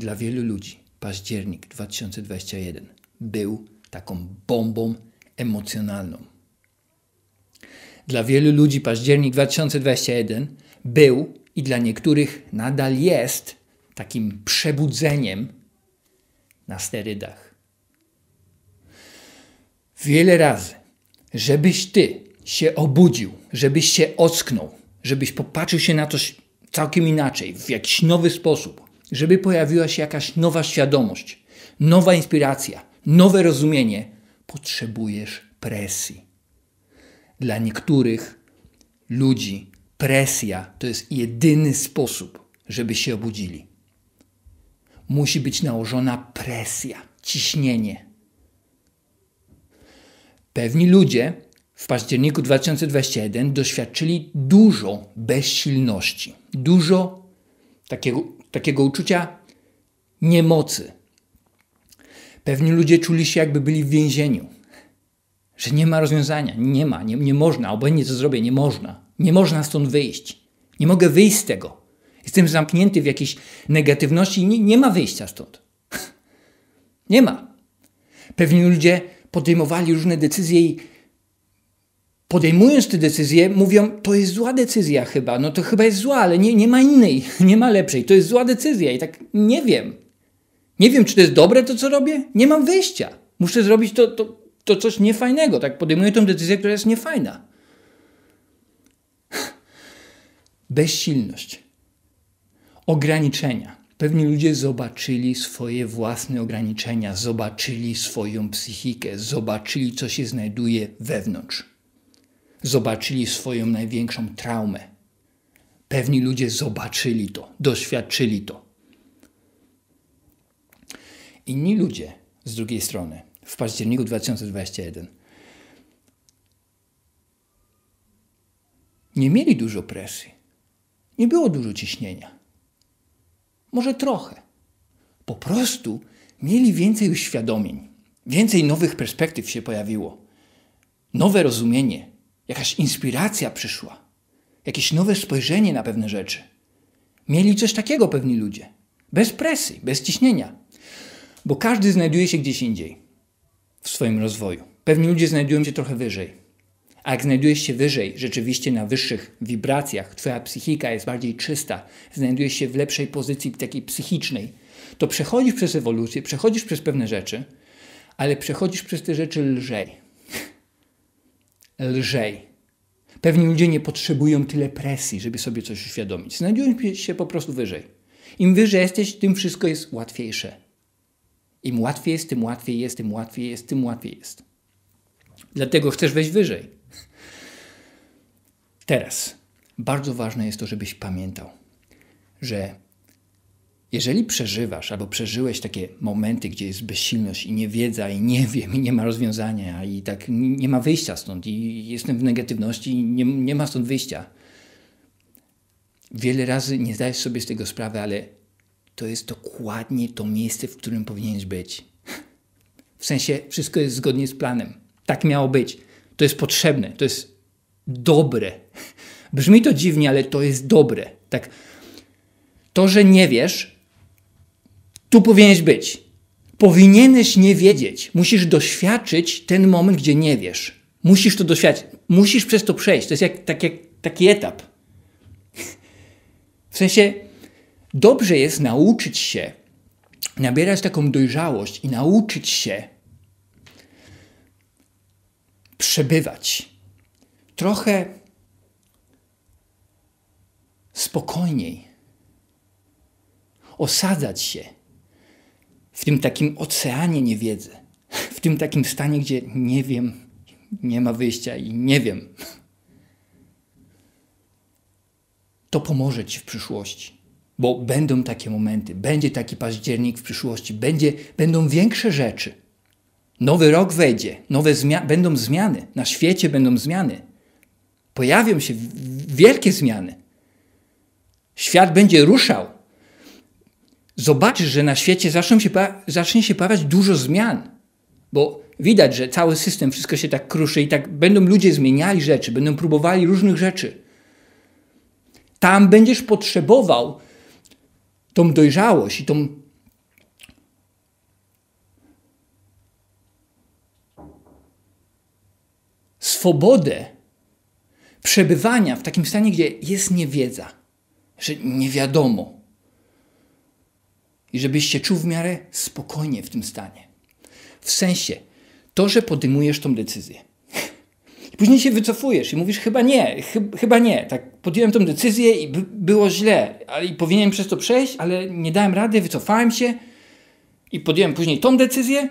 Dla wielu ludzi październik 2021 był taką bombą emocjonalną. Dla wielu ludzi październik 2021 był i dla niektórych nadal jest takim przebudzeniem na sterydach. Wiele razy, żebyś ty się obudził, żebyś się ocknął, żebyś popatrzył się na coś całkiem inaczej, w jakiś nowy sposób, żeby pojawiła się jakaś nowa świadomość, nowa inspiracja, nowe rozumienie, potrzebujesz presji. Dla niektórych ludzi presja to jest jedyny sposób, żeby się obudzili. Musi być nałożona presja, ciśnienie. Pewni ludzie w październiku 2021 doświadczyli dużo bezsilności, dużo takiego takiego uczucia niemocy. Pewni ludzie czuli się, jakby byli w więzieniu, że nie ma rozwiązania, nie ma, nie, nie można, obojętnie co zrobię, nie można, nie można stąd wyjść, nie mogę wyjść z tego. Jestem zamknięty w jakiejś negatywności i nie, nie ma wyjścia stąd. nie ma. Pewni ludzie podejmowali różne decyzje i podejmując te decyzje, mówią, to jest zła decyzja chyba, no to chyba jest zła, ale nie, nie ma innej, nie ma lepszej, to jest zła decyzja i tak nie wiem. Nie wiem, czy to jest dobre to, co robię, nie mam wyjścia. Muszę zrobić to, to, to coś niefajnego, tak podejmuję tę decyzję, która jest niefajna. Bezsilność. Ograniczenia. Pewni ludzie zobaczyli swoje własne ograniczenia, zobaczyli swoją psychikę, zobaczyli, co się znajduje wewnątrz zobaczyli swoją największą traumę. Pewni ludzie zobaczyli to, doświadczyli to. Inni ludzie z drugiej strony w październiku 2021 nie mieli dużo presji, nie było dużo ciśnienia. Może trochę. Po prostu mieli więcej uświadomień, więcej nowych perspektyw się pojawiło, nowe rozumienie, jakaś inspiracja przyszła, jakieś nowe spojrzenie na pewne rzeczy. Mieli coś takiego pewni ludzie. Bez presji, bez ciśnienia. Bo każdy znajduje się gdzieś indziej w swoim rozwoju. Pewni ludzie znajdują się trochę wyżej. A jak znajdujesz się wyżej, rzeczywiście na wyższych wibracjach, twoja psychika jest bardziej czysta, znajdujesz się w lepszej pozycji takiej psychicznej, to przechodzisz przez ewolucję, przechodzisz przez pewne rzeczy, ale przechodzisz przez te rzeczy lżej lżej. Pewni ludzie nie potrzebują tyle presji, żeby sobie coś uświadomić. Znajdują się po prostu wyżej. Im wyżej jesteś, tym wszystko jest łatwiejsze. Im łatwiej jest, tym łatwiej jest, tym łatwiej jest, tym łatwiej jest. Dlatego chcesz wejść wyżej. Teraz bardzo ważne jest to, żebyś pamiętał, że jeżeli przeżywasz albo przeżyłeś takie momenty, gdzie jest bezsilność i niewiedza, i nie wiem, i nie ma rozwiązania, i tak nie ma wyjścia stąd, i jestem w negatywności, i nie, nie ma stąd wyjścia. Wiele razy nie zdajesz sobie z tego sprawy, ale to jest dokładnie to miejsce, w którym powinieneś być. W sensie wszystko jest zgodnie z planem. Tak miało być. To jest potrzebne, to jest dobre. Brzmi to dziwnie, ale to jest dobre. Tak. To, że nie wiesz, tu powinieneś być. Powinieneś nie wiedzieć. Musisz doświadczyć ten moment, gdzie nie wiesz. Musisz to doświadczyć. Musisz przez to przejść. To jest jak, tak, jak, taki etap. W sensie dobrze jest nauczyć się, nabierać taką dojrzałość i nauczyć się przebywać trochę spokojniej, osadzać się w tym takim oceanie niewiedzy, w tym takim stanie, gdzie nie wiem, nie ma wyjścia i nie wiem. To pomoże Ci w przyszłości, bo będą takie momenty, będzie taki październik w przyszłości, będzie, będą większe rzeczy. Nowy rok wejdzie, nowe będą zmiany, na świecie będą zmiany. Pojawią się wielkie zmiany. Świat będzie ruszał zobaczysz, że na świecie zacznie się, zacznie się pojawiać dużo zmian, bo widać, że cały system, wszystko się tak kruszy i tak będą ludzie zmieniali rzeczy, będą próbowali różnych rzeczy. Tam będziesz potrzebował tą dojrzałość i tą swobodę przebywania w takim stanie, gdzie jest niewiedza, że nie wiadomo i żebyś się czuł w miarę spokojnie w tym stanie. W sensie, to, że podejmujesz tą decyzję. I później się wycofujesz i mówisz, chyba nie, chyba nie. Tak, podjąłem tą decyzję i było źle, ale i powinienem przez to przejść, ale nie dałem rady, wycofałem się i podjąłem później tą decyzję.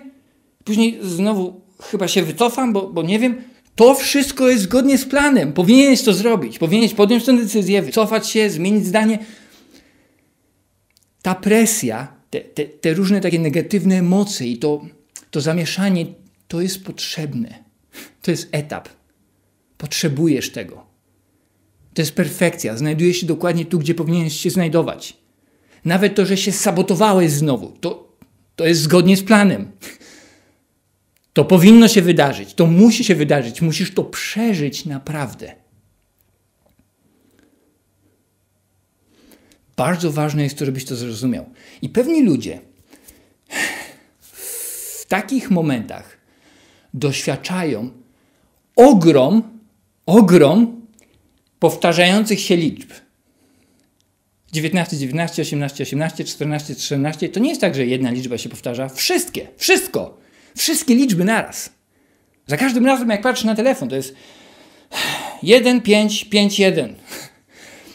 Później znowu chyba się wycofam, bo, bo nie wiem. To wszystko jest zgodnie z planem. Powinieneś to zrobić. Powinieneś podjąć tę decyzję, wycofać się, zmienić zdanie, ta presja, te, te, te różne takie negatywne emocje i to, to zamieszanie, to jest potrzebne. To jest etap. Potrzebujesz tego. To jest perfekcja. Znajdujesz się dokładnie tu, gdzie powinieneś się znajdować. Nawet to, że się sabotowałeś znowu, to, to jest zgodnie z planem. To powinno się wydarzyć, to musi się wydarzyć, musisz to przeżyć naprawdę. Bardzo ważne jest to, żebyś to zrozumiał. I pewni ludzie w takich momentach doświadczają ogrom, ogrom powtarzających się liczb. 19, 19, 18, 18, 14, 13. To nie jest tak, że jedna liczba się powtarza. Wszystkie, wszystko, wszystkie liczby naraz. Za każdym razem, jak patrzę na telefon, to jest 1, 5, 5, 1.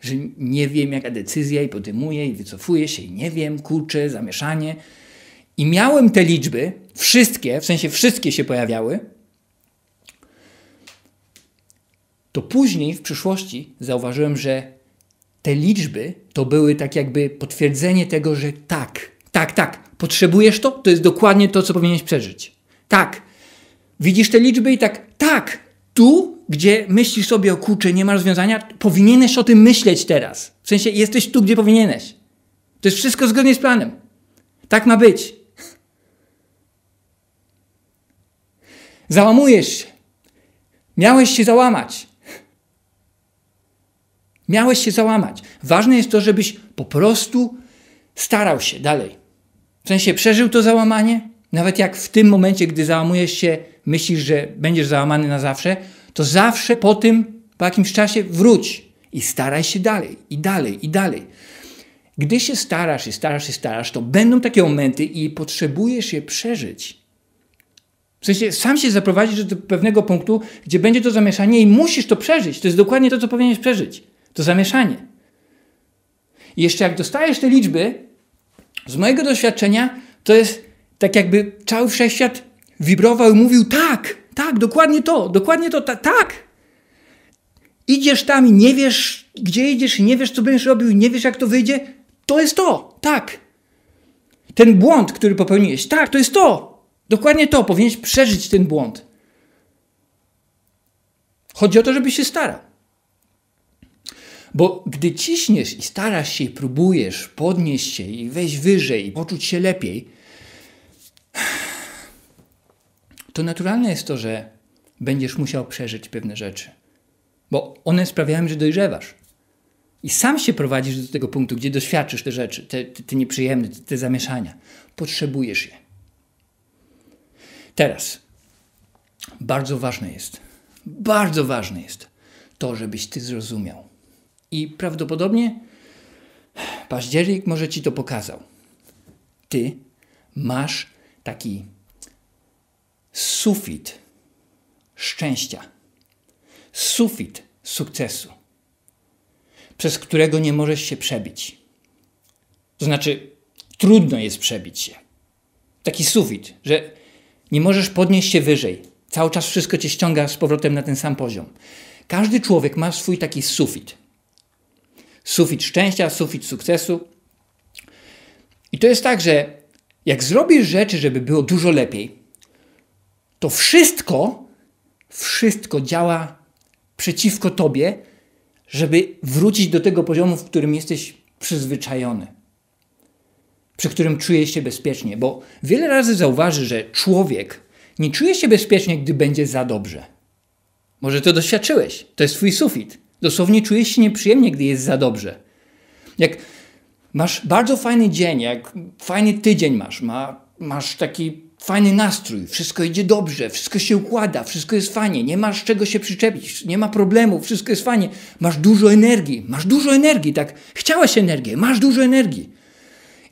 że nie wiem, jaka decyzja i podejmuję i wycofuję się i nie wiem, kurczę, zamieszanie. I miałem te liczby, wszystkie, w sensie wszystkie się pojawiały, to później w przyszłości zauważyłem, że te liczby to były tak jakby potwierdzenie tego, że tak, tak, tak, potrzebujesz to, to jest dokładnie to, co powinieneś przeżyć. Tak. Widzisz te liczby i tak, tak, tu, gdzie myślisz sobie o kurczę, nie ma rozwiązania, powinieneś o tym myśleć teraz. W sensie jesteś tu, gdzie powinieneś. To jest wszystko zgodnie z planem. Tak ma być. Załamujesz się. Miałeś się załamać. Miałeś się załamać. Ważne jest to, żebyś po prostu starał się dalej. W sensie przeżył to załamanie, nawet jak w tym momencie, gdy załamujesz się, myślisz, że będziesz załamany na zawsze, to zawsze po tym, po jakimś czasie wróć i staraj się dalej, i dalej, i dalej. Gdy się starasz i starasz i starasz, to będą takie momenty i potrzebujesz je przeżyć. W sensie sam się zaprowadzisz do pewnego punktu, gdzie będzie to zamieszanie i musisz to przeżyć. To jest dokładnie to, co powinieneś przeżyć. To zamieszanie. I jeszcze jak dostajesz te liczby, z mojego doświadczenia, to jest tak jakby cały wszechświat wibrował i mówił: Tak, tak, dokładnie to, dokładnie to, ta, tak. Idziesz tam i nie wiesz, gdzie idziesz, i nie wiesz, co będziesz robił, i nie wiesz, jak to wyjdzie. To jest to, tak. Ten błąd, który popełniłeś, tak, to jest to. Dokładnie to, powinieneś przeżyć ten błąd. Chodzi o to, żebyś się starał. Bo gdy ciśniesz i starasz się, i próbujesz podnieść się i wejść wyżej i poczuć się lepiej, to naturalne jest to, że będziesz musiał przeżyć pewne rzeczy, bo one sprawiają, że dojrzewasz. I sam się prowadzisz do tego punktu, gdzie doświadczysz te rzeczy, te, te, te nieprzyjemne, te, te zamieszania. Potrzebujesz je. Teraz, bardzo ważne jest, bardzo ważne jest to, żebyś ty zrozumiał. I prawdopodobnie październik może ci to pokazał. Ty masz taki sufit szczęścia, sufit sukcesu, przez którego nie możesz się przebić. To znaczy, trudno jest przebić się. Taki sufit, że nie możesz podnieść się wyżej. Cały czas wszystko cię ściąga z powrotem na ten sam poziom. Każdy człowiek ma swój taki sufit. Sufit szczęścia, sufit sukcesu. I to jest tak, że jak zrobisz rzeczy, żeby było dużo lepiej, to wszystko, wszystko działa przeciwko tobie, żeby wrócić do tego poziomu, w którym jesteś przyzwyczajony, przy którym czujesz się bezpiecznie. Bo wiele razy zauważy, że człowiek nie czuje się bezpiecznie, gdy będzie za dobrze. Może to doświadczyłeś, to jest twój sufit. Dosłownie czujesz się nieprzyjemnie, gdy jest za dobrze. Jak masz bardzo fajny dzień, jak fajny tydzień masz, ma, masz taki fajny nastrój, wszystko idzie dobrze, wszystko się układa, wszystko jest fajnie, nie masz czego się przyczepić, nie ma problemu, wszystko jest fajnie, masz dużo energii, masz dużo energii, tak? Chciałeś energię, masz dużo energii.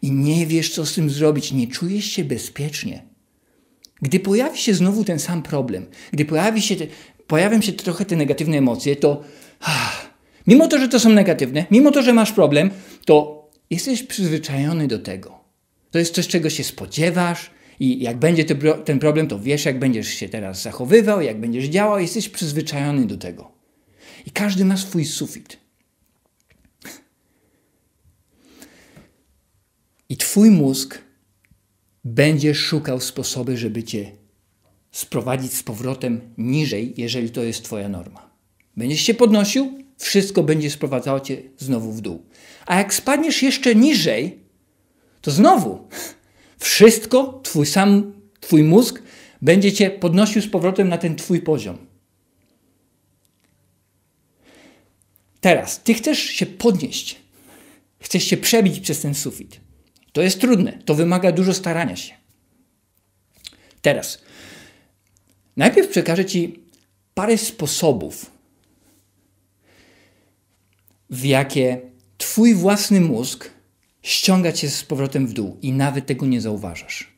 I nie wiesz, co z tym zrobić, nie czujesz się bezpiecznie. Gdy pojawi się znowu ten sam problem, gdy pojawi się te, pojawią się trochę te negatywne emocje, to mimo to, że to są negatywne, mimo to, że masz problem, to jesteś przyzwyczajony do tego. To jest coś, czego się spodziewasz, i jak będzie ten problem, to wiesz, jak będziesz się teraz zachowywał, jak będziesz działał, jesteś przyzwyczajony do tego. I każdy ma swój sufit. I twój mózg będzie szukał sposoby, żeby cię sprowadzić z powrotem niżej, jeżeli to jest twoja norma. Będziesz się podnosił, wszystko będzie sprowadzało cię znowu w dół. A jak spadniesz jeszcze niżej, to znowu wszystko, twój sam, twój mózg będzie cię podnosił z powrotem na ten twój poziom. Teraz, ty chcesz się podnieść. Chcesz się przebić przez ten sufit. To jest trudne. To wymaga dużo starania się. Teraz, najpierw przekażę ci parę sposobów, w jakie twój własny mózg ściągać się z powrotem w dół i nawet tego nie zauważasz.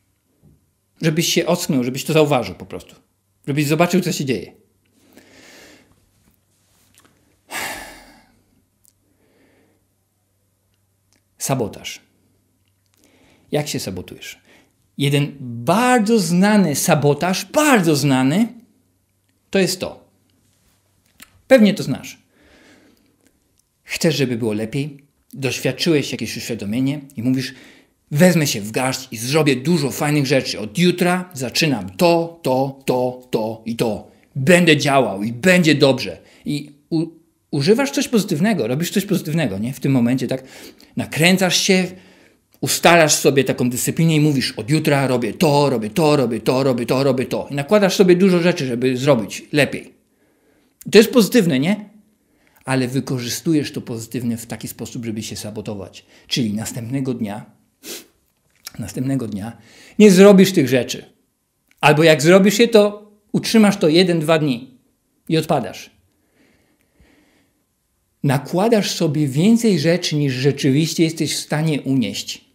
Żebyś się ocknął, żebyś to zauważył po prostu. Żebyś zobaczył, co się dzieje. Sabotaż. Jak się sabotujesz? Jeden bardzo znany sabotaż, bardzo znany, to jest to. Pewnie to znasz. Chcesz, żeby było lepiej? doświadczyłeś jakieś uświadomienie i mówisz, wezmę się w garść i zrobię dużo fajnych rzeczy. Od jutra zaczynam to, to, to, to i to. Będę działał i będzie dobrze. I u, używasz coś pozytywnego, robisz coś pozytywnego, nie? W tym momencie tak nakręcasz się, ustalasz sobie taką dyscyplinę i mówisz od jutra robię to, robię to, robię to, robię to, robię to. I nakładasz sobie dużo rzeczy, żeby zrobić lepiej. I to jest pozytywne, nie? ale wykorzystujesz to pozytywne w taki sposób, żeby się sabotować. Czyli następnego dnia, następnego dnia nie zrobisz tych rzeczy. Albo jak zrobisz je, to utrzymasz to jeden, dwa dni i odpadasz. Nakładasz sobie więcej rzeczy niż rzeczywiście jesteś w stanie unieść.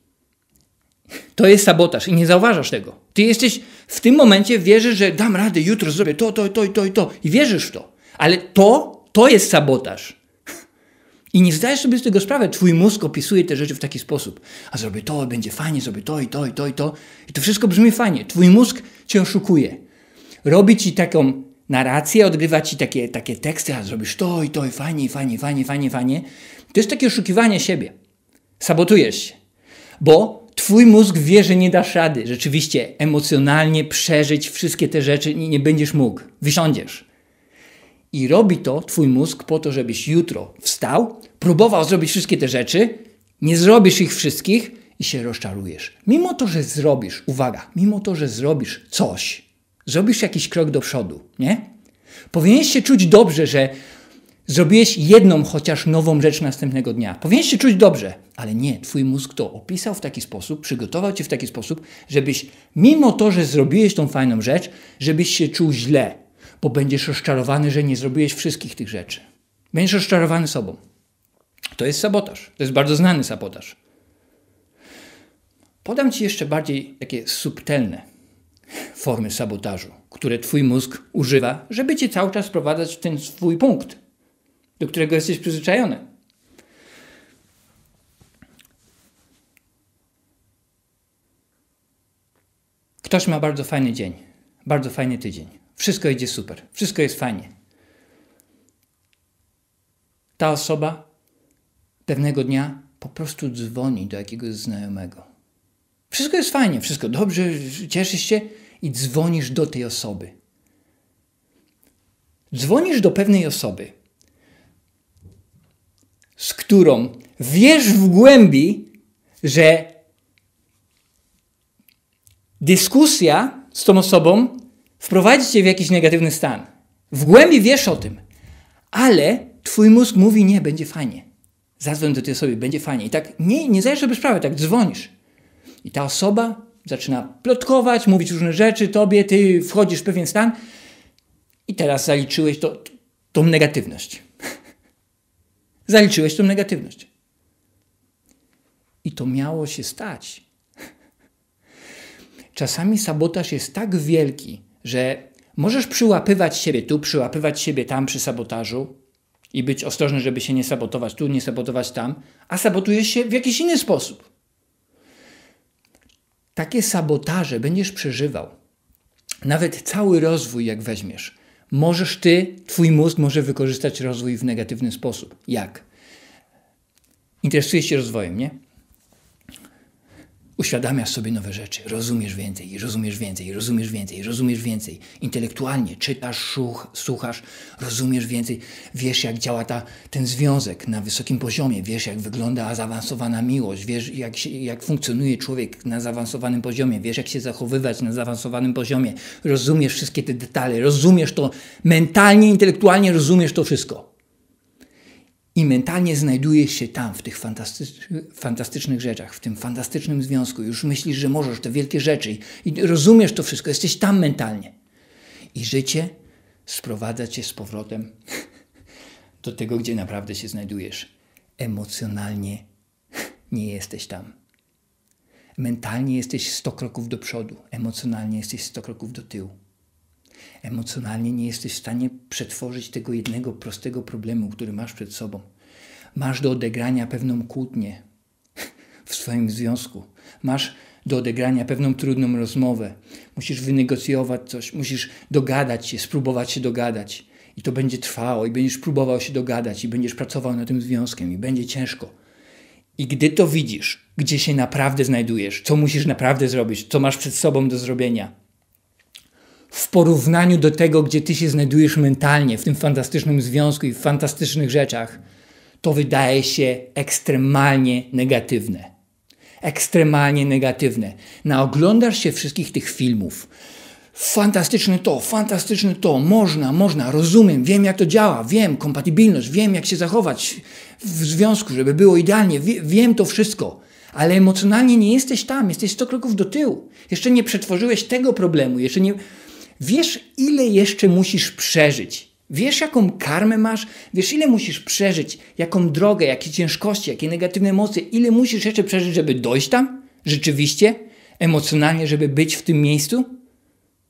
To jest sabotaż i nie zauważasz tego. Ty jesteś w tym momencie, wierzysz, że dam radę, jutro zrobię to, to, to i to i to i wierzysz w to. Ale to to jest sabotaż. I nie zdajesz sobie z tego sprawy. Twój mózg opisuje te rzeczy w taki sposób. A zrobię to, będzie fajnie, zrobię to i to i to i to. I to wszystko brzmi fajnie. Twój mózg cię oszukuje. Robi ci taką narrację, odgrywa ci takie, takie teksty, a zrobisz to i to i fajnie, i fajnie, fajnie, fajnie, fajnie. To jest takie oszukiwanie siebie. Sabotujesz się. Bo twój mózg wie, że nie dasz rady rzeczywiście emocjonalnie przeżyć wszystkie te rzeczy i nie będziesz mógł. Wysiądziesz. I robi to twój mózg po to, żebyś jutro wstał, próbował zrobić wszystkie te rzeczy, nie zrobisz ich wszystkich i się rozczarujesz. Mimo to, że zrobisz, uwaga, mimo to, że zrobisz coś, zrobisz jakiś krok do przodu, nie? Powinieneś się czuć dobrze, że zrobiłeś jedną chociaż nową rzecz następnego dnia. Powinieneś się czuć dobrze, ale nie, twój mózg to opisał w taki sposób, przygotował cię w taki sposób, żebyś mimo to, że zrobiłeś tą fajną rzecz, żebyś się czuł źle, bo będziesz rozczarowany, że nie zrobiłeś wszystkich tych rzeczy. Będziesz rozczarowany sobą. To jest sabotaż. To jest bardzo znany sabotaż. Podam Ci jeszcze bardziej takie subtelne formy sabotażu, które Twój mózg używa, żeby Cię cały czas wprowadzać w ten swój punkt, do którego jesteś przyzwyczajony. Ktoś ma bardzo fajny dzień, bardzo fajny tydzień wszystko idzie super, wszystko jest fajnie. Ta osoba pewnego dnia po prostu dzwoni do jakiegoś znajomego. Wszystko jest fajnie, wszystko dobrze, cieszysz się i dzwonisz do tej osoby. Dzwonisz do pewnej osoby, z którą wiesz w głębi, że dyskusja z tą osobą wprowadzi cię w jakiś negatywny stan. W głębi wiesz o tym, ale twój mózg mówi nie, będzie fajnie. Zadzwoń do tej osoby, będzie fajnie. I tak nie, nie zdajesz sobie sprawy, tak dzwonisz. I ta osoba zaczyna plotkować, mówić różne rzeczy tobie, ty wchodzisz w pewien stan i teraz zaliczyłeś to, tą negatywność. zaliczyłeś tą negatywność. I to miało się stać. Czasami sabotaż jest tak wielki, że możesz przyłapywać siebie tu, przyłapywać siebie tam przy sabotażu i być ostrożny, żeby się nie sabotować tu, nie sabotować tam, a sabotujesz się w jakiś inny sposób. Takie sabotaże będziesz przeżywał. Nawet cały rozwój, jak weźmiesz, możesz ty, twój mózg może wykorzystać rozwój w negatywny sposób. Jak? Interesujesz się rozwojem, nie? uświadamiasz sobie nowe rzeczy, rozumiesz więcej, rozumiesz więcej, rozumiesz więcej, rozumiesz więcej. Intelektualnie czytasz, szuch, słuchasz, rozumiesz więcej, wiesz jak działa ta, ten związek na wysokim poziomie, wiesz jak wygląda zaawansowana miłość, wiesz jak, się, jak funkcjonuje człowiek na zaawansowanym poziomie, wiesz jak się zachowywać na zaawansowanym poziomie, rozumiesz wszystkie te detale, rozumiesz to mentalnie, intelektualnie, rozumiesz to wszystko i mentalnie znajdujesz się tam, w tych fantastycznych, rzeczach, w tym fantastycznym związku. Już myślisz, że możesz te wielkie rzeczy i rozumiesz to wszystko, jesteś tam mentalnie. I życie sprowadza cię z powrotem do tego, gdzie naprawdę się znajdujesz. Emocjonalnie nie jesteś tam. Mentalnie jesteś 100 kroków do przodu, emocjonalnie jesteś 100 kroków do tyłu emocjonalnie nie jesteś w stanie przetworzyć tego jednego prostego problemu, który masz przed sobą. Masz do odegrania pewną kłótnię w swoim związku. Masz do odegrania pewną trudną rozmowę. Musisz wynegocjować coś, musisz dogadać się, spróbować się dogadać. I to będzie trwało, i będziesz próbował się dogadać, i będziesz pracował nad tym związkiem, i będzie ciężko. I gdy to widzisz, gdzie się naprawdę znajdujesz, co musisz naprawdę zrobić, co masz przed sobą do zrobienia, w porównaniu do tego, gdzie ty się znajdujesz mentalnie w tym fantastycznym związku i w fantastycznych rzeczach, to wydaje się ekstremalnie negatywne. Ekstremalnie negatywne. Naoglądasz się wszystkich tych filmów. Fantastyczne to, fantastyczne to, można, można, rozumiem, wiem jak to działa, wiem, kompatybilność, wiem jak się zachować w związku, żeby było idealnie, Wie, wiem to wszystko ale emocjonalnie nie jesteś tam, jesteś 100 kroków do tyłu. Jeszcze nie przetworzyłeś tego problemu, jeszcze nie Wiesz, ile jeszcze musisz przeżyć. Wiesz, jaką karmę masz, wiesz, ile musisz przeżyć, jaką drogę, jakie ciężkości, jakie negatywne emocje, ile musisz jeszcze przeżyć, żeby dojść tam? Rzeczywiście? Emocjonalnie, żeby być w tym miejscu?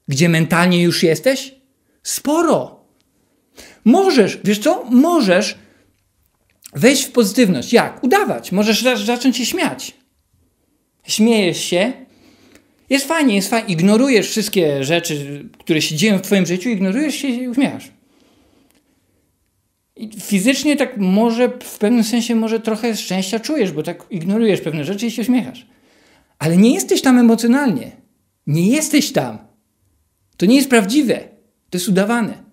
Gdzie mentalnie już jesteś? Sporo. Możesz, wiesz co? Możesz wejść w pozytywność. Jak? Udawać. Możesz zacząć się śmiać. Śmiejesz się, jest fajnie, jest fajnie. Ignorujesz wszystkie rzeczy, które się dzieją w twoim życiu, ignorujesz się i uśmiechasz. I fizycznie tak może, w pewnym sensie może trochę szczęścia czujesz, bo tak ignorujesz pewne rzeczy i się uśmiechasz. Ale nie jesteś tam emocjonalnie. Nie jesteś tam. To nie jest prawdziwe. To jest udawane.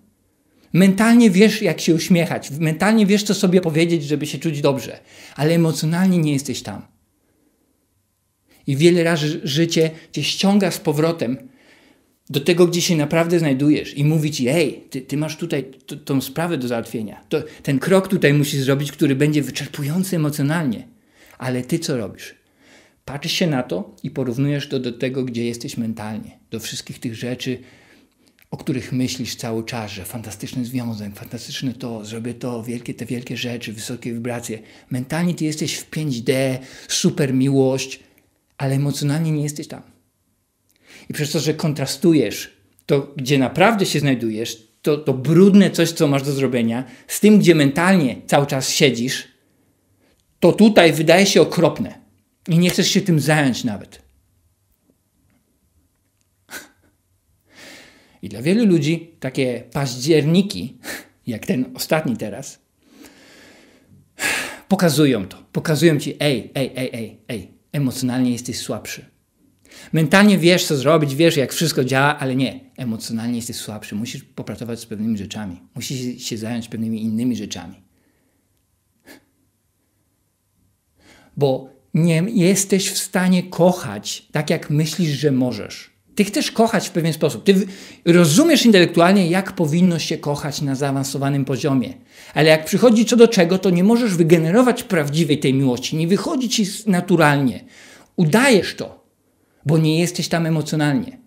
Mentalnie wiesz, jak się uśmiechać. Mentalnie wiesz, co sobie powiedzieć, żeby się czuć dobrze. Ale emocjonalnie nie jesteś tam. I wiele razy życie cię ściąga z powrotem do tego, gdzie się naprawdę znajdujesz i mówić ci, hej, ty, ty masz tutaj t- tą sprawę do załatwienia. To, ten krok tutaj musisz zrobić, który będzie wyczerpujący emocjonalnie. Ale ty co robisz? Patrzysz się na to i porównujesz to do tego, gdzie jesteś mentalnie. Do wszystkich tych rzeczy, o których myślisz cały czas, że fantastyczny związek, fantastyczne to, zrobię to, wielkie te wielkie rzeczy, wysokie wibracje. Mentalnie ty jesteś w 5D, super miłość – ale emocjonalnie nie jesteś tam. I przez to, że kontrastujesz to, gdzie naprawdę się znajdujesz, to, to brudne coś, co masz do zrobienia, z tym, gdzie mentalnie cały czas siedzisz, to tutaj wydaje się okropne i nie chcesz się tym zająć nawet. I dla wielu ludzi takie październiki, jak ten ostatni teraz, pokazują to. Pokazują ci, ej, ej, ej, ej, ej, emocjonalnie jesteś słabszy. Mentalnie wiesz, co zrobić, wiesz, jak wszystko działa, ale nie. Emocjonalnie jesteś słabszy. Musisz popracować z pewnymi rzeczami. Musisz się zająć pewnymi innymi rzeczami. Bo nie jesteś w stanie kochać tak, jak myślisz, że możesz. Ty chcesz kochać w pewien sposób. Ty rozumiesz intelektualnie, jak powinno się kochać na zaawansowanym poziomie. Ale jak przychodzi co do czego, to nie możesz wygenerować prawdziwej tej miłości. Nie wychodzi ci naturalnie. Udajesz to, bo nie jesteś tam emocjonalnie.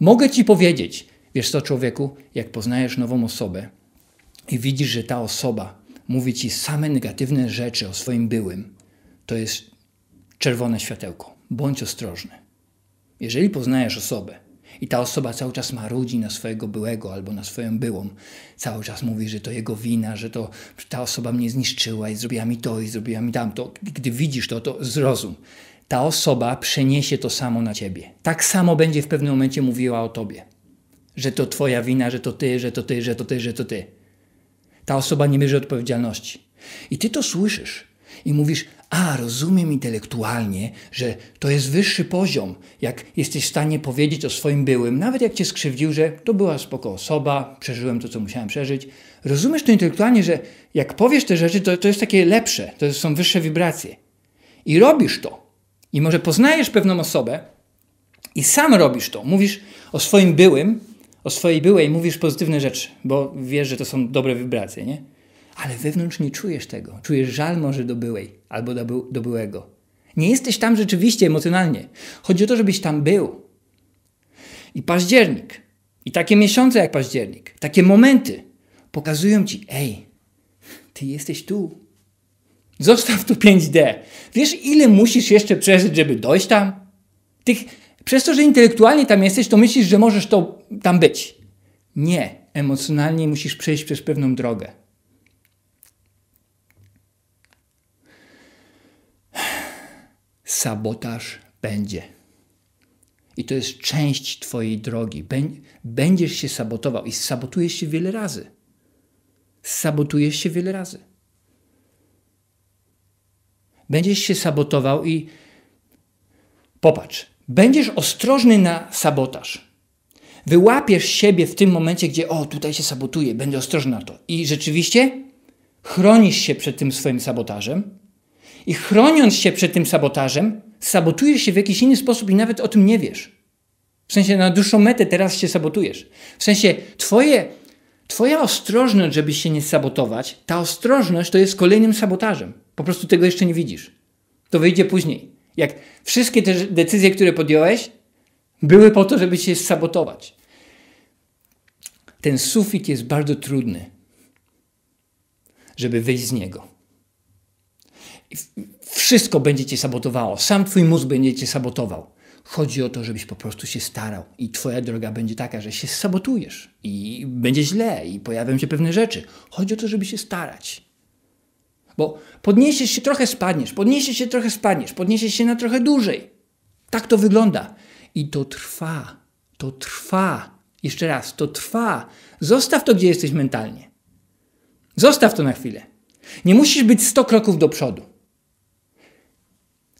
Mogę ci powiedzieć, wiesz co, człowieku, jak poznajesz nową osobę i widzisz, że ta osoba mówi ci same negatywne rzeczy o swoim byłym, to jest czerwone światełko. Bądź ostrożny jeżeli poznajesz osobę i ta osoba cały czas marudzi na swojego byłego albo na swoją byłą, cały czas mówi, że to jego wina, że to ta osoba mnie zniszczyła i zrobiła mi to i zrobiła mi tamto, gdy widzisz to, to zrozum. Ta osoba przeniesie to samo na ciebie. Tak samo będzie w pewnym momencie mówiła o tobie. Że to twoja wina, że to ty, że to ty, że to ty, że to ty. Ta osoba nie bierze odpowiedzialności. I ty to słyszysz i mówisz, a, rozumiem intelektualnie, że to jest wyższy poziom, jak jesteś w stanie powiedzieć o swoim byłym, nawet jak cię skrzywdził, że to była spoko osoba, przeżyłem to, co musiałem przeżyć. Rozumiesz to intelektualnie, że jak powiesz te rzeczy, to, to jest takie lepsze, to są wyższe wibracje. I robisz to. I może poznajesz pewną osobę i sam robisz to. Mówisz o swoim byłym, o swojej byłej, mówisz pozytywne rzeczy, bo wiesz, że to są dobre wibracje, nie? ale wewnątrz nie czujesz tego. Czujesz żal może do byłej albo do, był, do byłego. Nie jesteś tam rzeczywiście emocjonalnie. Chodzi o to, żebyś tam był. I październik, i takie miesiące jak październik, takie momenty pokazują ci, ej, ty jesteś tu. Zostaw tu 5D. Wiesz, ile musisz jeszcze przeżyć, żeby dojść tam? Tych, przez to, że intelektualnie tam jesteś, to myślisz, że możesz to tam być. Nie. Emocjonalnie musisz przejść przez pewną drogę. sabotaż będzie. I to jest część Twojej drogi. Będziesz się sabotował i sabotujesz się wiele razy. Sabotujesz się wiele razy. Będziesz się sabotował i popatrz, będziesz ostrożny na sabotaż. Wyłapiesz siebie w tym momencie, gdzie o, tutaj się sabotuje, będę ostrożny na to. I rzeczywiście chronisz się przed tym swoim sabotażem, i chroniąc się przed tym sabotażem, sabotujesz się w jakiś inny sposób i nawet o tym nie wiesz. W sensie na dłuższą metę teraz się sabotujesz. W sensie twoje, twoja ostrożność, żeby się nie sabotować, ta ostrożność to jest kolejnym sabotażem. Po prostu tego jeszcze nie widzisz. To wyjdzie później. Jak wszystkie te decyzje, które podjąłeś, były po to, żeby się sabotować. Ten sufit jest bardzo trudny, żeby wyjść z niego. Wszystko będzie cię sabotowało. Sam twój mózg będzie cię sabotował. Chodzi o to, żebyś po prostu się starał i twoja droga będzie taka, że się sabotujesz i będzie źle i pojawią się pewne rzeczy. Chodzi o to, żeby się starać. Bo podniesiesz się trochę, spadniesz, podniesiesz się trochę, spadniesz, podniesiesz się na trochę dłużej. Tak to wygląda. I to trwa. To trwa. Jeszcze raz, to trwa. Zostaw to, gdzie jesteś mentalnie. Zostaw to na chwilę. Nie musisz być 100 kroków do przodu.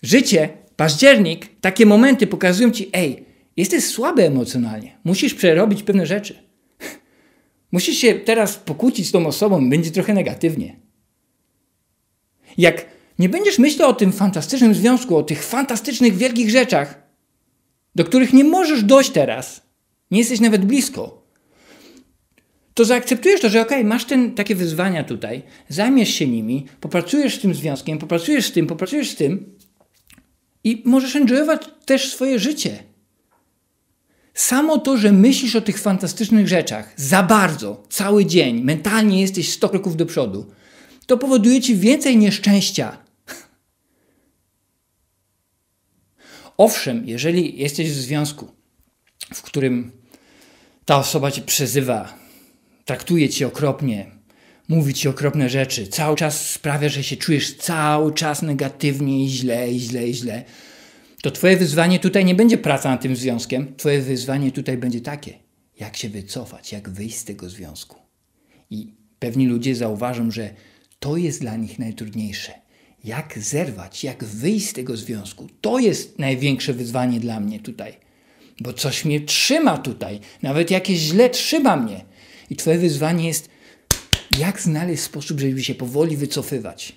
Życie, październik, takie momenty pokazują ci, ej, jesteś słaby emocjonalnie, musisz przerobić pewne rzeczy. Musisz się teraz pokłócić z tą osobą, będzie trochę negatywnie. Jak nie będziesz myślał o tym fantastycznym związku, o tych fantastycznych, wielkich rzeczach, do których nie możesz dojść teraz, nie jesteś nawet blisko, to zaakceptujesz to, że okej, okay, masz ten, takie wyzwania tutaj, zajmiesz się nimi, popracujesz z tym związkiem, popracujesz z tym, popracujesz z tym, i możesz enjoyować też swoje życie. Samo to, że myślisz o tych fantastycznych rzeczach za bardzo, cały dzień, mentalnie jesteś 100 kroków do przodu, to powoduje ci więcej nieszczęścia. Owszem, jeżeli jesteś w związku, w którym ta osoba cię przezywa, traktuje cię okropnie, mówi ci okropne rzeczy, cały czas sprawia, że się czujesz cały czas negatywnie i źle, i źle, i źle, to twoje wyzwanie tutaj nie będzie praca nad tym związkiem. Twoje wyzwanie tutaj będzie takie, jak się wycofać, jak wyjść z tego związku. I pewni ludzie zauważą, że to jest dla nich najtrudniejsze. Jak zerwać, jak wyjść z tego związku. To jest największe wyzwanie dla mnie tutaj. Bo coś mnie trzyma tutaj. Nawet jakieś źle trzyma mnie. I twoje wyzwanie jest jak znaleźć sposób, żeby się powoli wycofywać?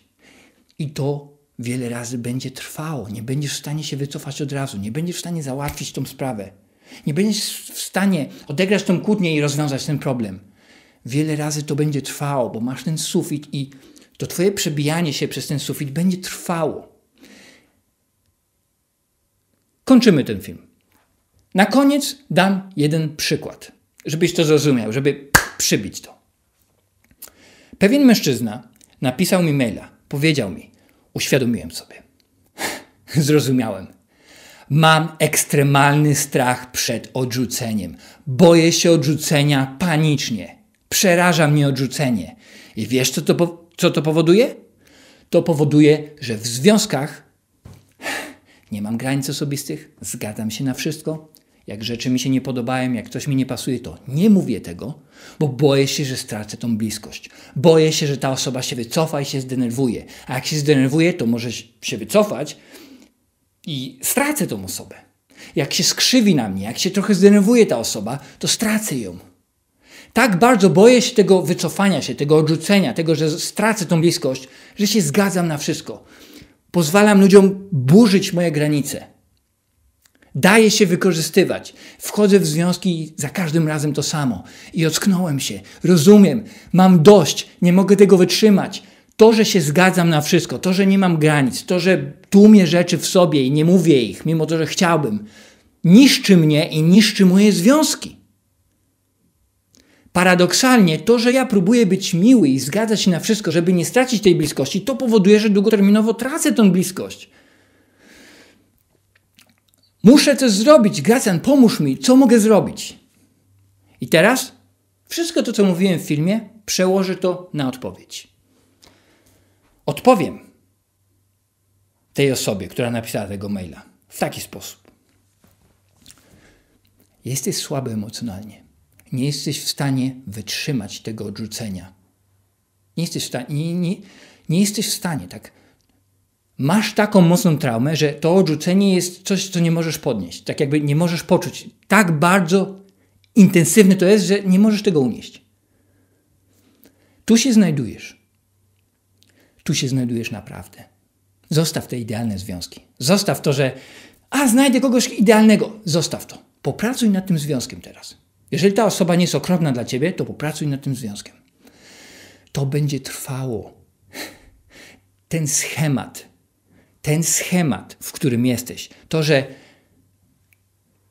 I to wiele razy będzie trwało. Nie będziesz w stanie się wycofać od razu, nie będziesz w stanie załatwić tą sprawę. Nie będziesz w stanie odegrać tą kłótnię i rozwiązać ten problem. Wiele razy to będzie trwało, bo masz ten sufit i to twoje przebijanie się przez ten sufit będzie trwało. Kończymy ten film. Na koniec dam jeden przykład, żebyś to zrozumiał, żeby przybić to. Pewien mężczyzna napisał mi maila. Powiedział mi, uświadomiłem sobie. Zrozumiałem. Mam ekstremalny strach przed odrzuceniem. Boję się odrzucenia panicznie. Przeraża mnie odrzucenie. I wiesz, co to, co to powoduje? To powoduje, że w związkach nie mam granic osobistych, zgadzam się na wszystko, jak rzeczy mi się nie podobają, jak coś mi nie pasuje, to nie mówię tego, bo boję się, że stracę tą bliskość. Boję się, że ta osoba się wycofa i się zdenerwuje. A jak się zdenerwuje, to może się wycofać i stracę tą osobę. Jak się skrzywi na mnie, jak się trochę zdenerwuje ta osoba, to stracę ją. Tak bardzo boję się tego wycofania się, tego odrzucenia, tego, że stracę tą bliskość, że się zgadzam na wszystko. Pozwalam ludziom burzyć moje granice. Daje się wykorzystywać. Wchodzę w związki i za każdym razem to samo. I ocknąłem się. Rozumiem. Mam dość. Nie mogę tego wytrzymać. To, że się zgadzam na wszystko, to, że nie mam granic, to, że tłumię rzeczy w sobie i nie mówię ich, mimo to, że chciałbym, niszczy mnie i niszczy moje związki. Paradoksalnie, to, że ja próbuję być miły i zgadzać się na wszystko, żeby nie stracić tej bliskości, to powoduje, że długoterminowo tracę tę bliskość. Muszę coś zrobić. Gracjan, pomóż mi. Co mogę zrobić? I teraz wszystko to, co mówiłem w filmie, przełożę to na odpowiedź. Odpowiem tej osobie, która napisała tego maila w taki sposób. Jesteś słaby emocjonalnie. Nie jesteś w stanie wytrzymać tego odrzucenia. Nie jesteś w, stanie. nie, nie, nie jesteś w stanie tak masz taką mocną traumę, że to odrzucenie jest coś, co nie możesz podnieść. Tak jakby nie możesz poczuć. Tak bardzo intensywne to jest, że nie możesz tego unieść. Tu się znajdujesz. Tu się znajdujesz naprawdę. Zostaw te idealne związki. Zostaw to, że a znajdę kogoś idealnego. Zostaw to. Popracuj nad tym związkiem teraz. Jeżeli ta osoba nie jest okropna dla ciebie, to popracuj nad tym związkiem. To będzie trwało. Ten schemat, ten schemat, w którym jesteś, to, że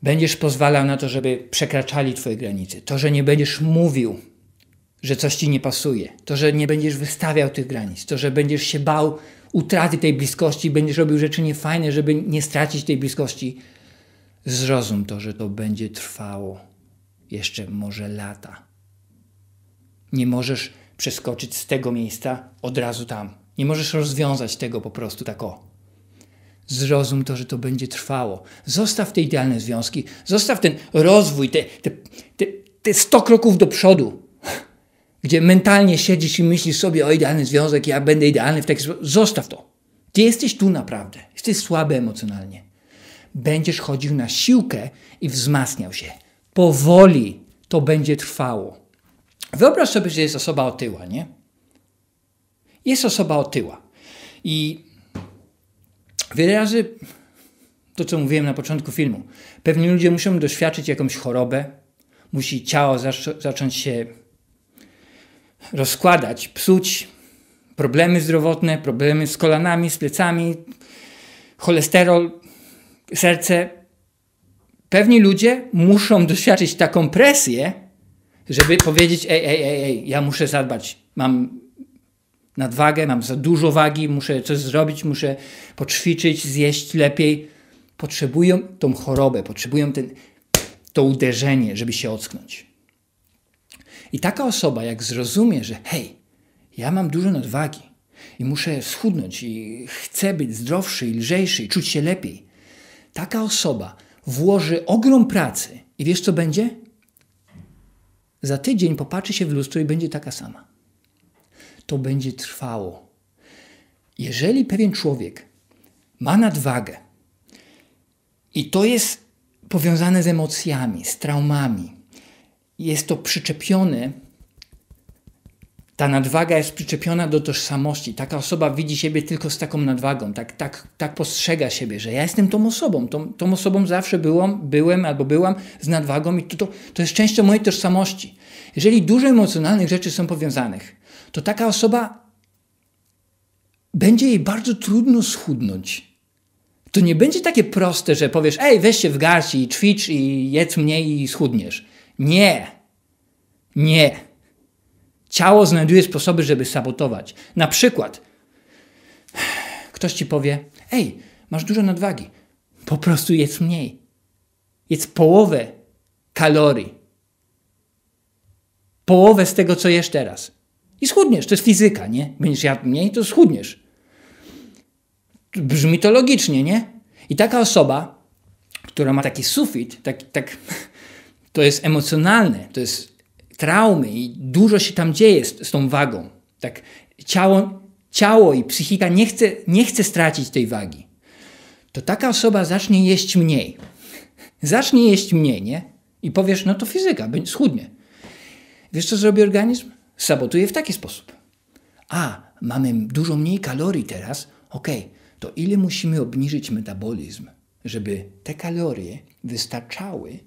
będziesz pozwalał na to, żeby przekraczali Twoje granice, to, że nie będziesz mówił, że coś Ci nie pasuje, to, że nie będziesz wystawiał tych granic, to, że będziesz się bał utraty tej bliskości, będziesz robił rzeczy niefajne, żeby nie stracić tej bliskości, zrozum to, że to będzie trwało jeszcze może lata. Nie możesz przeskoczyć z tego miejsca od razu tam. Nie możesz rozwiązać tego po prostu tak o. Zrozum to, że to będzie trwało. Zostaw te idealne związki, zostaw ten rozwój, te, te, te, te 100 kroków do przodu, gdzie mentalnie siedzisz i myślisz sobie o idealny związek, ja będę idealny w taki sposób. Zostaw to. Ty jesteś tu naprawdę. Jesteś słaby emocjonalnie. Będziesz chodził na siłkę i wzmacniał się. Powoli to będzie trwało. Wyobraź sobie, że jest osoba otyła, nie? Jest osoba otyła. I Wiele razy to, co mówiłem na początku filmu, pewni ludzie muszą doświadczyć jakąś chorobę, musi ciało zacząć się rozkładać, psuć, problemy zdrowotne, problemy z kolanami, z plecami, cholesterol, serce. Pewni ludzie muszą doświadczyć taką presję, żeby powiedzieć: Ej, ej, ej, ej ja muszę zadbać, mam nadwagę, mam za dużo wagi, muszę coś zrobić, muszę poćwiczyć, zjeść lepiej. Potrzebują tą chorobę, potrzebują ten, to uderzenie, żeby się ocknąć. I taka osoba, jak zrozumie, że hej, ja mam dużo nadwagi i muszę schudnąć i chcę być zdrowszy i lżejszy i czuć się lepiej, taka osoba włoży ogrom pracy i wiesz co będzie? Za tydzień popatrzy się w lustro i będzie taka sama to będzie trwało. Jeżeli pewien człowiek ma nadwagę i to jest powiązane z emocjami, z traumami, jest to przyczepione, ta nadwaga jest przyczepiona do tożsamości. Taka osoba widzi siebie tylko z taką nadwagą, tak, tak, tak postrzega siebie, że ja jestem tą osobą, tą, tą osobą zawsze byłam, byłem albo byłam z nadwagą i to, to, to jest częścią mojej tożsamości. Jeżeli dużo emocjonalnych rzeczy są powiązanych, to taka osoba będzie jej bardzo trudno schudnąć. To nie będzie takie proste, że powiesz, ej, weź się w garść i ćwicz i jedz mniej i schudniesz. Nie. Nie. Ciało znajduje sposoby, żeby sabotować. Na przykład ktoś ci powie, ej, masz dużo nadwagi. Po prostu jedz mniej. Jedz połowę kalorii. Połowę z tego, co jesz teraz i schudniesz. To jest fizyka, nie? Będziesz jadł mniej, to schudniesz. Brzmi to logicznie, nie? I taka osoba, która ma taki sufit, tak, tak, to jest emocjonalne, to jest traumy i dużo się tam dzieje z, z tą wagą. Tak, ciało, ciało i psychika nie chce, nie chce stracić tej wagi. To taka osoba zacznie jeść mniej. Zacznie jeść mniej, nie? I powiesz, no to fizyka, schudnie. Wiesz, co zrobi organizm? sabotuje w taki sposób. A, mamy dużo mniej kalorii teraz, ok, to ile musimy obniżyć metabolizm, żeby te kalorie wystarczały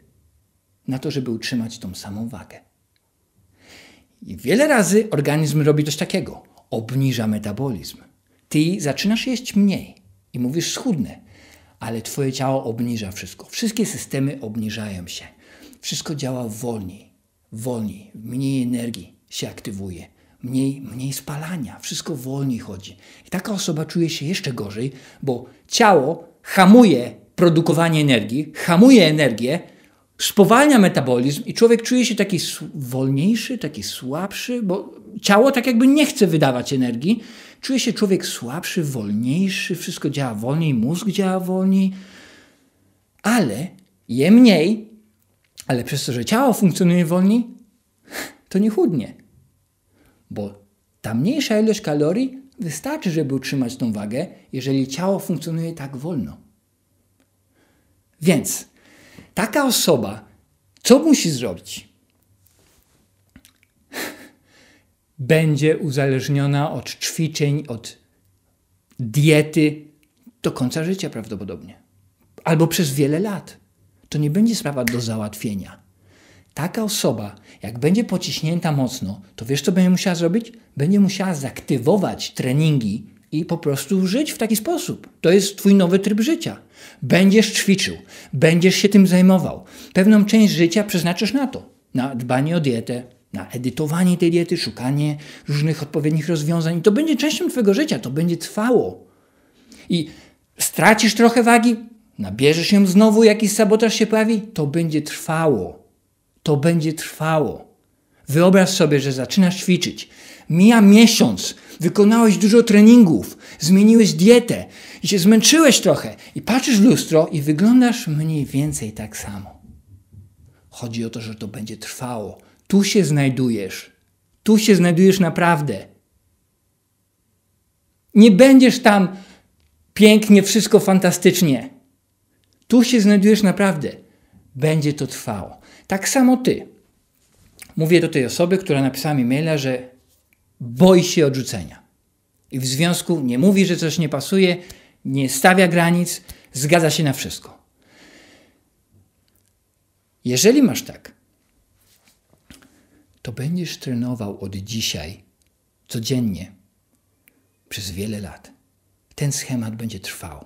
na to, żeby utrzymać tą samą wagę. I wiele razy organizm robi coś takiego. Obniża metabolizm. Ty zaczynasz jeść mniej i mówisz schudne, ale twoje ciało obniża wszystko. Wszystkie systemy obniżają się. Wszystko działa wolniej, wolniej, mniej energii się aktywuje, mniej, mniej spalania, wszystko wolniej chodzi. I taka osoba czuje się jeszcze gorzej, bo ciało hamuje produkowanie energii, hamuje energię, spowalnia metabolizm i człowiek czuje się taki wolniejszy, taki słabszy, bo ciało tak jakby nie chce wydawać energii. Czuje się człowiek słabszy, wolniejszy, wszystko działa wolniej, mózg działa wolniej, ale je mniej, ale przez to, że ciało funkcjonuje wolniej, to nie chudnie bo ta mniejsza ilość kalorii wystarczy, żeby utrzymać tą wagę, jeżeli ciało funkcjonuje tak wolno. Więc taka osoba, co musi zrobić? Będzie uzależniona od ćwiczeń, od diety do końca życia prawdopodobnie, albo przez wiele lat. To nie będzie sprawa do załatwienia. Taka osoba, jak będzie pociśnięta mocno, to wiesz, co będzie musiała zrobić? Będzie musiała zaktywować treningi i po prostu żyć w taki sposób. To jest twój nowy tryb życia. Będziesz ćwiczył, będziesz się tym zajmował. Pewną część życia przeznaczysz na to, na dbanie o dietę, na edytowanie tej diety, szukanie różnych odpowiednich rozwiązań. I to będzie częścią twojego życia, to będzie trwało. I stracisz trochę wagi, nabierzesz ją znowu, jakiś sabotaż się pojawi, to będzie trwało. To będzie trwało. Wyobraź sobie, że zaczynasz ćwiczyć. Mija miesiąc, wykonałeś dużo treningów, zmieniłeś dietę i się zmęczyłeś trochę i patrzysz w lustro i wyglądasz mniej więcej tak samo. Chodzi o to, że to będzie trwało. Tu się znajdujesz. Tu się znajdujesz naprawdę. Nie będziesz tam pięknie, wszystko fantastycznie. Tu się znajdujesz naprawdę. Będzie to trwało. Tak samo ty. Mówię do tej osoby, która napisała mi maila, że boi się odrzucenia. I w związku nie mówi, że coś nie pasuje, nie stawia granic, zgadza się na wszystko. Jeżeli masz tak, to będziesz trenował od dzisiaj, codziennie, przez wiele lat. Ten schemat będzie trwał.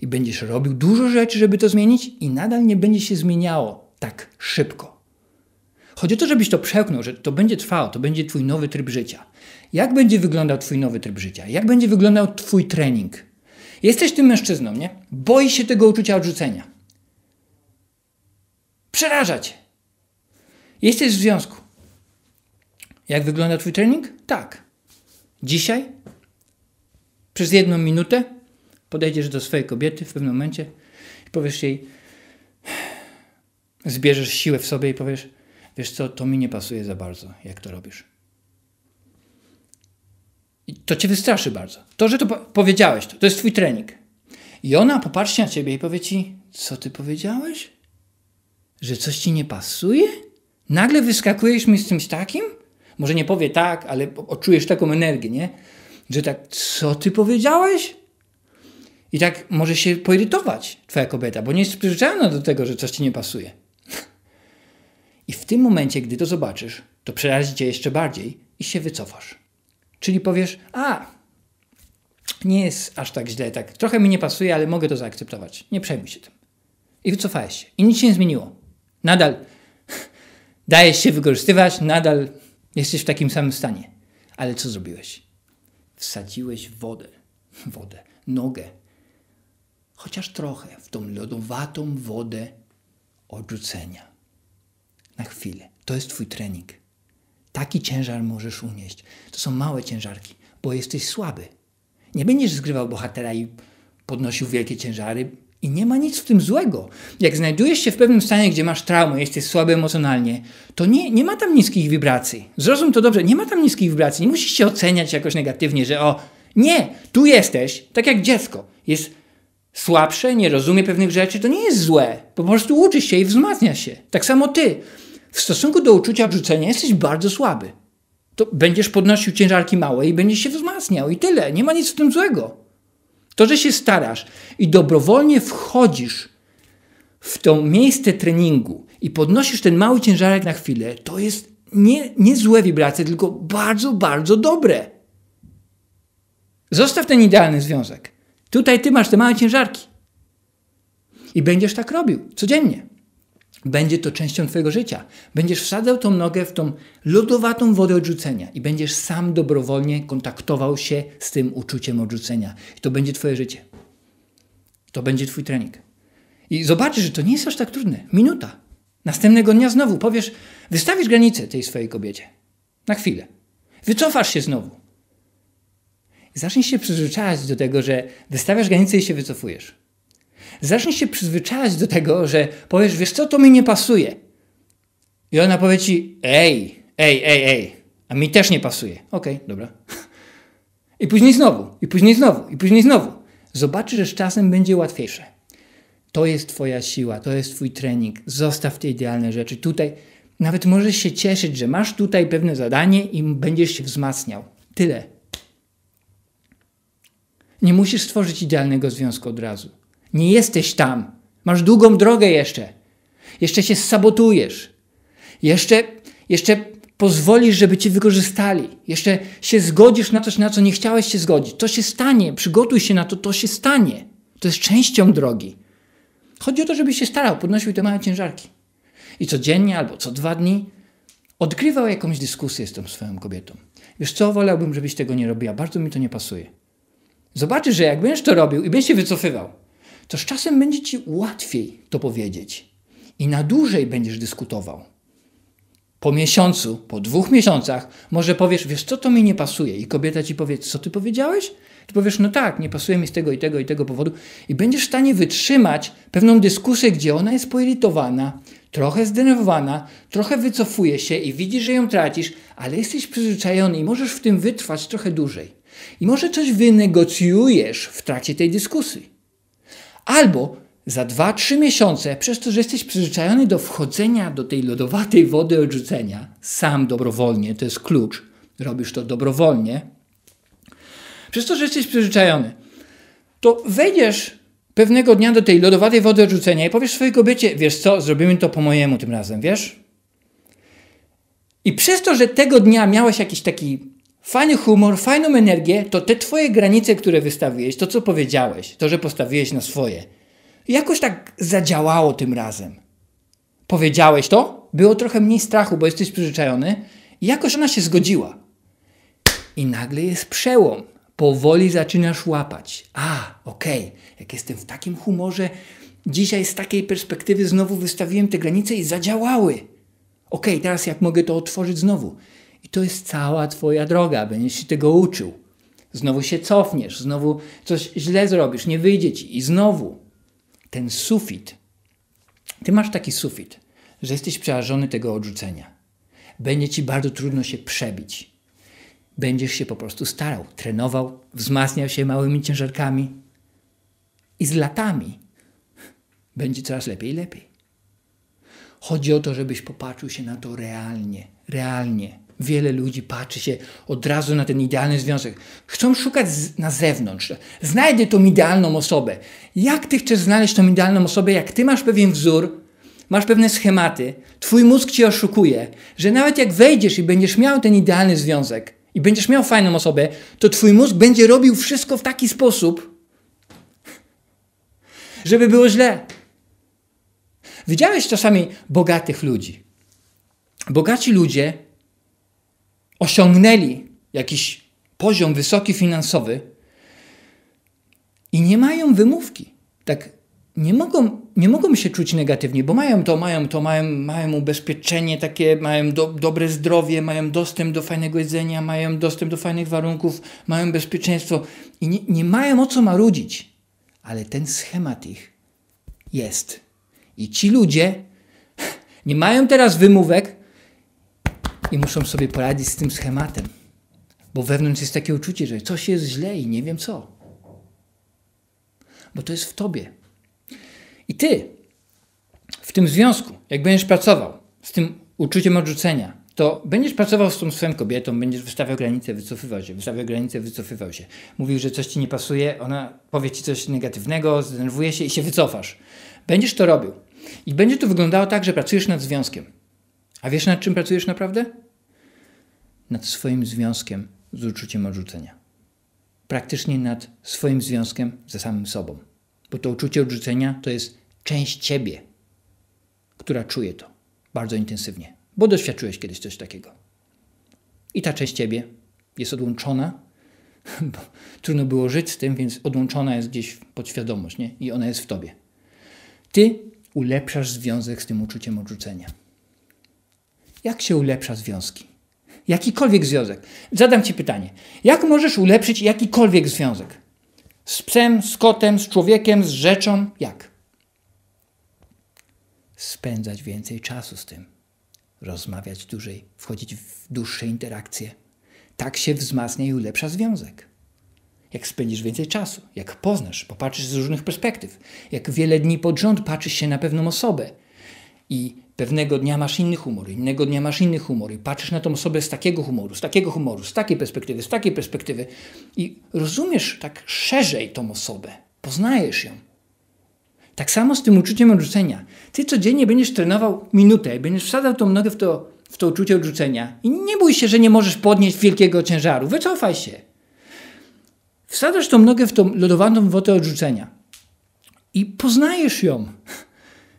I będziesz robił dużo rzeczy, żeby to zmienić, i nadal nie będzie się zmieniało tak szybko. Chodzi o to, żebyś to przełknął, że to będzie trwało, to będzie Twój nowy tryb życia. Jak będzie wyglądał Twój nowy tryb życia? Jak będzie wyglądał Twój trening? Jesteś tym mężczyzną, nie? Boi się tego uczucia odrzucenia. Przerażać. Jesteś w związku. Jak wygląda Twój trening? Tak. Dzisiaj? Przez jedną minutę podejdziesz do swojej kobiety w pewnym momencie i powiesz jej: zbierzesz siłę w sobie i powiesz, wiesz co, to mi nie pasuje za bardzo, jak to robisz. I to cię wystraszy bardzo. To, że to powiedziałeś, to, to jest twój trening. I ona popatrzy na ciebie i powie ci, co ty powiedziałeś? Że coś ci nie pasuje? Nagle wyskakujesz mi z czymś takim? Może nie powie tak, ale odczujesz taką energię, nie? Że tak, co ty powiedziałeś? I tak może się poirytować twoja kobieta, bo nie jest przyzwyczajona do tego, że coś ci nie pasuje. I w tym momencie, gdy to zobaczysz, to przerazi cię jeszcze bardziej i się wycofasz. Czyli powiesz, a nie jest aż tak źle, tak trochę mi nie pasuje, ale mogę to zaakceptować. Nie przejmuj się tym. I wycofałeś się. I nic się nie zmieniło. Nadal dajesz się wykorzystywać, nadal jesteś w takim samym stanie. Ale co zrobiłeś? Wsadziłeś wodę, wodę, nogę, chociaż trochę w tą lodowatą wodę odrzucenia na chwilę. To jest Twój trening. Taki ciężar możesz unieść. To są małe ciężarki, bo jesteś słaby. Nie będziesz zgrywał bohatera i podnosił wielkie ciężary, i nie ma nic w tym złego. Jak znajdujesz się w pewnym stanie, gdzie masz traumę, jesteś słaby emocjonalnie, to nie, nie ma tam niskich wibracji. Zrozum to dobrze, nie ma tam niskich wibracji. Nie musisz się oceniać jakoś negatywnie, że o, nie, tu jesteś, tak jak dziecko. Jest słabsze, nie rozumie pewnych rzeczy, to nie jest złe. Po prostu uczysz się i wzmacnia się. Tak samo ty w stosunku do uczucia odrzucenia jesteś bardzo słaby. To będziesz podnosił ciężarki małe i będziesz się wzmacniał i tyle. Nie ma nic w tym złego. To, że się starasz i dobrowolnie wchodzisz w to miejsce treningu i podnosisz ten mały ciężarek na chwilę, to jest nie, nie złe wibracje, tylko bardzo, bardzo dobre. Zostaw ten idealny związek. Tutaj ty masz te małe ciężarki. I będziesz tak robił codziennie. Będzie to częścią Twojego życia. Będziesz wsadzał tą nogę w tą lodowatą wodę odrzucenia i będziesz sam dobrowolnie kontaktował się z tym uczuciem odrzucenia. I to będzie Twoje życie. To będzie Twój trening. I zobaczysz, że to nie jest aż tak trudne. Minuta. Następnego dnia znowu powiesz, wystawisz granicę tej swojej kobiecie. Na chwilę. Wycofasz się znowu. I zaczniesz się przyzwyczajać do tego, że wystawiasz granicę i się wycofujesz zaczniesz się przyzwyczajać do tego, że powiesz, wiesz co, to mi nie pasuje. I ona powie ci, ej, ej, ej, ej, a mi też nie pasuje. Okej, okay, dobra. I później znowu, i później znowu, i później znowu. Zobaczysz, że z czasem będzie łatwiejsze. To jest Twoja siła, to jest Twój trening. Zostaw te idealne rzeczy. Tutaj nawet możesz się cieszyć, że masz tutaj pewne zadanie i będziesz się wzmacniał. Tyle. Nie musisz stworzyć idealnego związku od razu. Nie jesteś tam. Masz długą drogę jeszcze. Jeszcze się sabotujesz. Jeszcze, jeszcze pozwolisz, żeby cię wykorzystali. Jeszcze się zgodzisz na coś, na co nie chciałeś się zgodzić. To się stanie. Przygotuj się na to, to się stanie. To jest częścią drogi. Chodzi o to, żebyś się starał, podnosił te małe ciężarki. I codziennie albo co dwa dni odgrywał jakąś dyskusję z tą swoją kobietą. Wiesz co, wolałbym, żebyś tego nie robiła. Bardzo mi to nie pasuje. Zobaczysz, że jak będziesz to robił i będziesz się wycofywał, to z czasem będzie ci łatwiej to powiedzieć i na dłużej będziesz dyskutował. Po miesiącu, po dwóch miesiącach, może powiesz, wiesz, co to mi nie pasuje, i kobieta ci powie, co ty powiedziałeś? Ty powiesz, no tak, nie pasuje mi z tego i tego i tego powodu, i będziesz w stanie wytrzymać pewną dyskusję, gdzie ona jest poirytowana, trochę zdenerwowana, trochę wycofuje się i widzisz, że ją tracisz, ale jesteś przyzwyczajony i możesz w tym wytrwać trochę dłużej. I może coś wynegocjujesz w trakcie tej dyskusji. Albo za 2-3 miesiące, przez to, że jesteś przyzwyczajony do wchodzenia do tej lodowatej wody odrzucenia, sam dobrowolnie, to jest klucz, robisz to dobrowolnie, przez to, że jesteś przyzwyczajony, to wejdziesz pewnego dnia do tej lodowatej wody odrzucenia i powiesz swojej kobiecie, wiesz co, zrobimy to po mojemu tym razem, wiesz? I przez to, że tego dnia miałeś jakiś taki fajny humor, fajną energię, to te twoje granice, które wystawiłeś, to co powiedziałeś, to, że postawiłeś na swoje, jakoś tak zadziałało tym razem. Powiedziałeś to, było trochę mniej strachu, bo jesteś przyzwyczajony, i jakoś ona się zgodziła. I nagle jest przełom. Powoli zaczynasz łapać. A, okej, okay. jak jestem w takim humorze, dzisiaj z takiej perspektywy znowu wystawiłem te granice i zadziałały. Okej, okay, teraz jak mogę to otworzyć znowu? I to jest cała Twoja droga, będziesz się tego uczył. Znowu się cofniesz, znowu coś źle zrobisz, nie wyjdzie ci. I znowu ten sufit. Ty masz taki sufit, że jesteś przerażony tego odrzucenia. Będzie ci bardzo trudno się przebić. Będziesz się po prostu starał, trenował, wzmacniał się małymi ciężarkami i z latami będzie coraz lepiej i lepiej. Chodzi o to, żebyś popatrzył się na to realnie, realnie Wiele ludzi patrzy się od razu na ten idealny związek. Chcą szukać na zewnątrz. Znajdę tą idealną osobę. Jak ty chcesz znaleźć tą idealną osobę, jak ty masz pewien wzór, masz pewne schematy, twój mózg cię oszukuje, że nawet jak wejdziesz i będziesz miał ten idealny związek i będziesz miał fajną osobę, to twój mózg będzie robił wszystko w taki sposób, żeby było źle. Widziałeś czasami bogatych ludzi. Bogaci ludzie osiągnęli jakiś poziom wysoki finansowy i nie mają wymówki. Tak nie mogą, nie mogą się czuć negatywnie, bo mają to, mają to, mają, mają ubezpieczenie takie, mają do, dobre zdrowie, mają dostęp do fajnego jedzenia, mają dostęp do fajnych warunków, mają bezpieczeństwo i nie, nie mają o co marudzić. Ale ten schemat ich jest. I ci ludzie nie mają teraz wymówek, i muszą sobie poradzić z tym schematem. Bo wewnątrz jest takie uczucie, że coś jest źle i nie wiem co. Bo to jest w tobie. I ty w tym związku, jak będziesz pracował z tym uczuciem odrzucenia, to będziesz pracował z tą swoją kobietą, będziesz wystawiał granice, wycofywał się, wystawiał granice, wycofywał się. Mówił, że coś ci nie pasuje, ona powie ci coś negatywnego, zdenerwuje się i się wycofasz. Będziesz to robił. I będzie to wyglądało tak, że pracujesz nad związkiem. A wiesz, nad czym pracujesz naprawdę? Nad swoim związkiem z uczuciem odrzucenia. Praktycznie nad swoim związkiem ze samym sobą. Bo to uczucie odrzucenia to jest część ciebie, która czuje to bardzo intensywnie, bo doświadczyłeś kiedyś coś takiego. I ta część ciebie jest odłączona, bo trudno było żyć z tym, więc odłączona jest gdzieś podświadomość, nie? I ona jest w tobie. Ty ulepszasz związek z tym uczuciem odrzucenia. Jak się ulepsza związki? Jakikolwiek związek. Zadam Ci pytanie. Jak możesz ulepszyć jakikolwiek związek? Z psem, z kotem, z człowiekiem, z rzeczą? Jak? Spędzać więcej czasu z tym. Rozmawiać dłużej, wchodzić w dłuższe interakcje. Tak się wzmacnia i ulepsza związek. Jak spędzisz więcej czasu, jak poznasz, popatrzysz z różnych perspektyw, jak wiele dni pod rząd patrzysz się na pewną osobę i Pewnego dnia masz inny humor, innego dnia masz inny humor i patrzysz na tą osobę z takiego humoru, z takiego humoru, z takiej perspektywy, z takiej perspektywy i rozumiesz tak szerzej tą osobę, poznajesz ją. Tak samo z tym uczuciem odrzucenia. Ty codziennie będziesz trenował minutę, będziesz wsadzał tą nogę w to, w to uczucie odrzucenia i nie bój się, że nie możesz podnieść wielkiego ciężaru. Wycofaj się. Wsadzasz tą nogę w tą lodowaną wodę odrzucenia i poznajesz ją.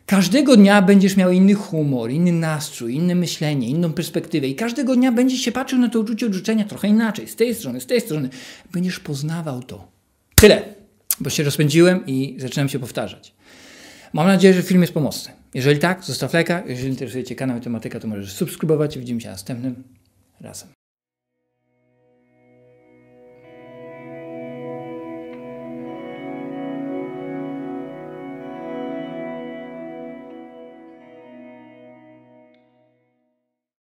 Każdego dnia będziesz miał inny humor, inny nastrój, inne myślenie, inną perspektywę i każdego dnia będziesz się patrzył na to uczucie odrzucenia trochę inaczej, z tej strony, z tej strony. Będziesz poznawał to. Tyle, bo się rozpędziłem i zaczynam się powtarzać. Mam nadzieję, że film jest pomocny. Jeżeli tak, zostaw lajka. Jeżeli interesuje Cię kanał i tematyka, to możesz subskrybować. Widzimy się następnym razem.